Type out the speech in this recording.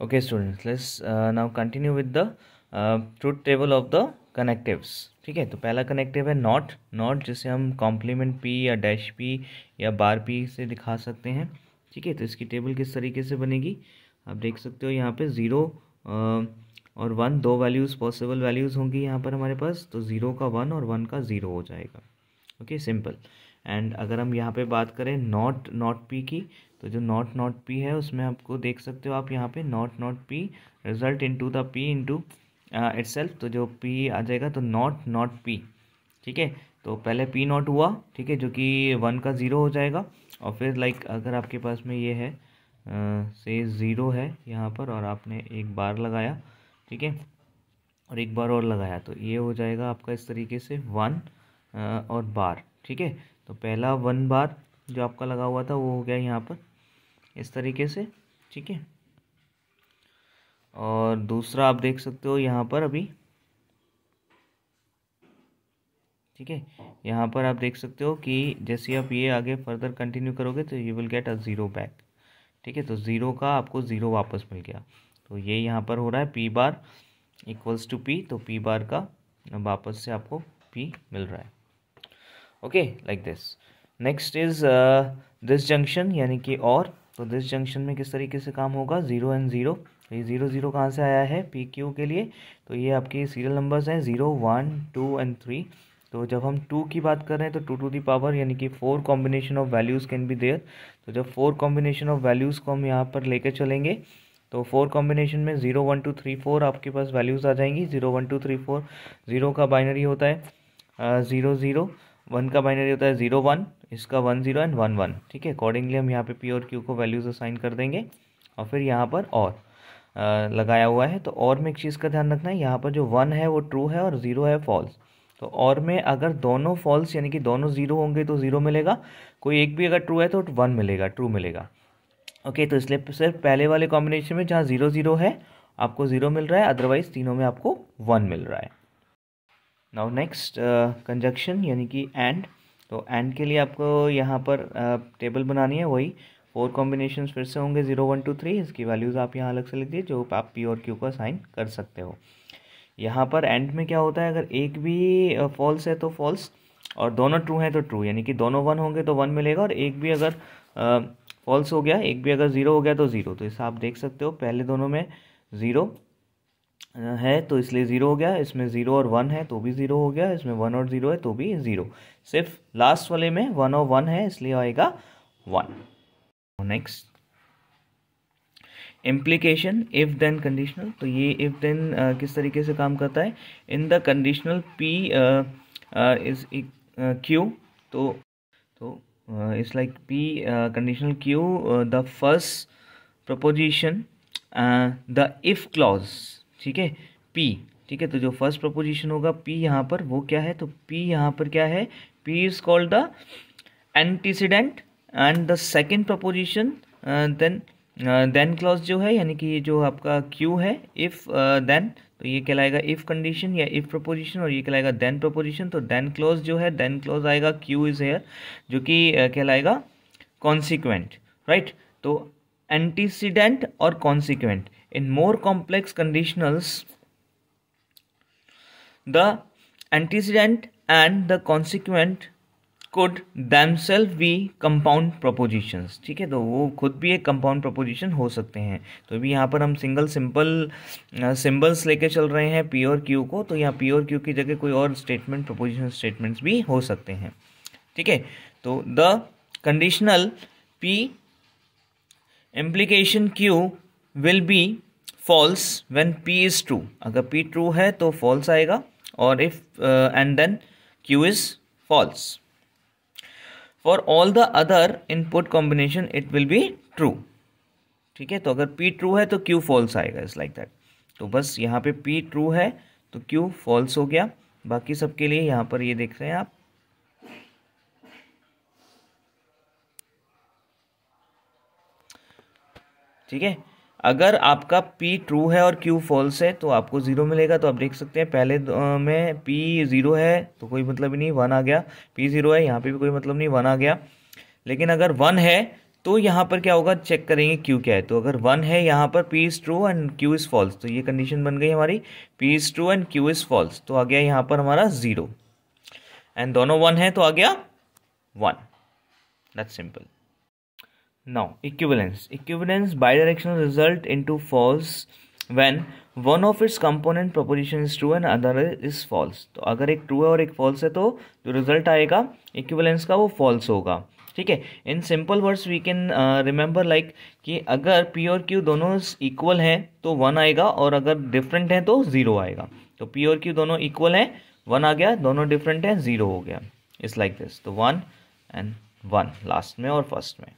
okay students let's uh, now continue with the uh, truth table of the connectives ठीक है तो पहला connective है नॉट नॉट जिसे हम कॉम्प्लीमेंट पी या डैश पी या बार पी से दिखा सकते हैं ठीक है तो इसकी टेबल किस तरीके से बनेगी आप देख सकते हो यहाँ पे ज़ीरो uh, और वन दो वैल्यूज़ पॉसिबल वैल्यूज़ होंगी यहाँ पर हमारे पास तो ज़ीरो का वन और वन का ज़ीरो हो जाएगा ओके सिंपल एंड अगर हम यहाँ पे बात करें नॉट नॉट पी की तो जो नॉट नॉट पी है उसमें आपको देख सकते हो आप यहाँ पे not not p result into the p into itself तो जो पी आ जाएगा तो नॉट नॉट पी ठीक है तो पहले पी नॉट हुआ ठीक है जो कि वन का ज़ीरो हो जाएगा और फिर लाइक अगर आपके पास में ये है uh, से ज़ीरो है यहाँ पर और आपने एक बार लगाया ठीक है और एक बार और लगाया तो ये हो जाएगा आपका इस तरीके से वन uh, और बार ठीक है तो पहला वन बार जो आपका लगा हुआ था वो हो गया यहाँ पर इस तरीके से ठीक है और दूसरा आप देख सकते हो यहाँ पर अभी ठीक है यहाँ पर आप देख सकते हो कि जैसे आप ये आगे फर्दर कंटिन्यू करोगे तो you will get a zero back ठीक है तो ज़ीरो का आपको ज़ीरो वापस मिल गया तो ये यहाँ पर हो रहा है p bar equals to p तो पी बार का वापस से आपको पी मिल रहा है okay like this next is this junction यानी कि और तो दिस जंक्शन में किस तरीके से काम होगा ज़ीरो एंड ज़ीरो ये ज़ीरो ज़ीरो कहाँ से आया है पी क्यू के लिए तो ये आपके सीरियल नंबर्स हैं zero one two and three तो जब हम टू की बात कर रहे हैं तो टू टू दी पावर यानी कि four combination of values can be there तो जब फोर कॉम्बिनेशन ऑफ वैल्यूज़ को हम यहाँ पर लेकर चलेंगे तो फोर कॉम्बिनेशन में zero one two three four आपके पास वैल्यूज़ आ जाएंगी zero one two three four zero का बाइनरी होता है ज़ीरो uh, ज़ीरो वन का बाइनरी होता है जीरो वन इसका one zero and one one ठीक है अकॉर्डिंगली हम यहाँ पे पी और क्यू को वैल्यूज असाइन कर देंगे और फिर यहाँ पर और आ, लगाया हुआ है तो और में एक चीज़ का ध्यान रखना है यहाँ पर जो वन है वो ट्रू है और ज़ीरो है फॉल्स तो और में अगर दोनों फॉल्स यानी कि दोनों ज़ीरो होंगे तो ज़ीरो मिलेगा कोई एक भी अगर ट्रू है तो वन मिलेगा ट्रू मिलेगा ओके तो इसलिए सिर्फ पहले वाले कॉम्बिनेशन में जहाँ ज़ीरो ज़ीरो है आपको ज़ीरो मिल रहा है अदरवाइज़ तीनों में आपको वन मिल रहा है नाउ नेक्स्ट कंजक्शन यानी कि एंड तो एंड के लिए आपको यहाँ पर टेबल uh, बनानी है वही फोर कॉम्बिनेशन फिर से होंगे जीरो वन टू थ्री इसकी वैल्यूज़ आप यहाँ अलग से लिख दिए जो आप पी और क्यू को असाइन कर सकते हो यहाँ पर एंड में क्या होता है अगर एक भी फॉल्स uh, है तो फॉल्स और दोनों ट्रू हैं तो ट्रू यानी कि दोनों वन होंगे तो वन मिलेगा और एक भी अगर फॉल्स uh, हो गया एक भी अगर ज़ीरो हो गया तो ज़ीरो तो इसे आप देख सकते हो पहले दोनों में ज़ीरो है तो इसलिए ज़ीरो हो गया इसमें ज़ीरो और वन है तो भी ज़ीरो हो गया इसमें वन और ज़ीरो है तो भी ज़ीरो सिर्फ लास्ट वाले में वन और वन है इसलिए आएगा one next implication if then conditional तो ये इफ देन uh, किस तरीके से काम करता है in the conditional p is q तो तो it's like p conditional q the first proposition the if clause ठीक है पी ठीक है तो जो फर्स्ट प्रपोजिशन होगा पी यहाँ पर वो क्या है तो पी यहाँ पर क्या है p is called the antecedent and the second proposition then then clause जो है यानी कि ये जो आपका क्यू है इफ़ देन uh, तो ये कहलाएगा इफ़ कंडीशन या इफ़ प्रपोजिशन और ये कहलाएगा देन प्रपोजिशन तो देन क्लॉज जो है देन क्लॉज आएगा क्यू इज़ हेयर जो कि uh, कहलाएगा कॉन्सिक्वेंट राइट right? तो एंटीसीडेंट और consequent In more complex conditionals, the antecedent and the consequent could themselves be compound propositions ठीक है तो वो खुद भी एक compound proposition हो सकते हैं तो भी यहाँ पर हम single simple symbols लेके चल रहे हैं p और q को तो यहाँ p और q की जगह कोई और statement proposition statements भी हो सकते हैं ठीक है तो the conditional p implication q will be false when p is true अगर पी ट्रू है तो फॉल्स आएगा और if and then q is false for all the other input combination it will be true ठीक है तो अगर p true है तो क्यू फॉल्स आएगा इज लाइक दैट तो बस यहाँ पे पी ट्रू है तो क्यू फॉल्स हो गया बाकी सबके लिए यहाँ पर ये देख रहे हैं आप ठीक है अगर आपका P ट्रू है और Q फॉल्स है तो आपको ज़ीरो मिलेगा तो आप देख सकते हैं पहले में P ज़ीरो है तो कोई मतलब ही नहीं वन आ गया P ज़ीरो है यहाँ पे भी कोई मतलब नहीं वन आ गया लेकिन अगर वन है तो यहाँ पर क्या होगा चेक करेंगे क्यू क्या है तो अगर वन है यहाँ पर p is true and q is false तो ये कंडीशन बन गई हमारी p is true and q is false तो आ गया यहाँ पर हमारा ज़ीरो एंड दोनों वन है तो आ गया one that simple now Now bidirection result in to false when one of its component proposition is true and other is false तो अगर एक ट्रू है और एक फॉल्स है तो जो रिजल्ट आएगा इक्विवेलेंस का वो फॉल्स होगा ठीक है in simple words we can remember like कि अगर पी और क्यू दोनों इक्वल हैं तो वन आएगा और अगर डिफरेंट हैं तो ज़ीरो आएगा तो पी और क्यू दोनों इक्वल हैं वन आ गया दोनों डिफरेंट हैं ज़ीरो हो गया इट्स लाइक दिस तो वन एंड वन लास्ट में और फर्स्ट में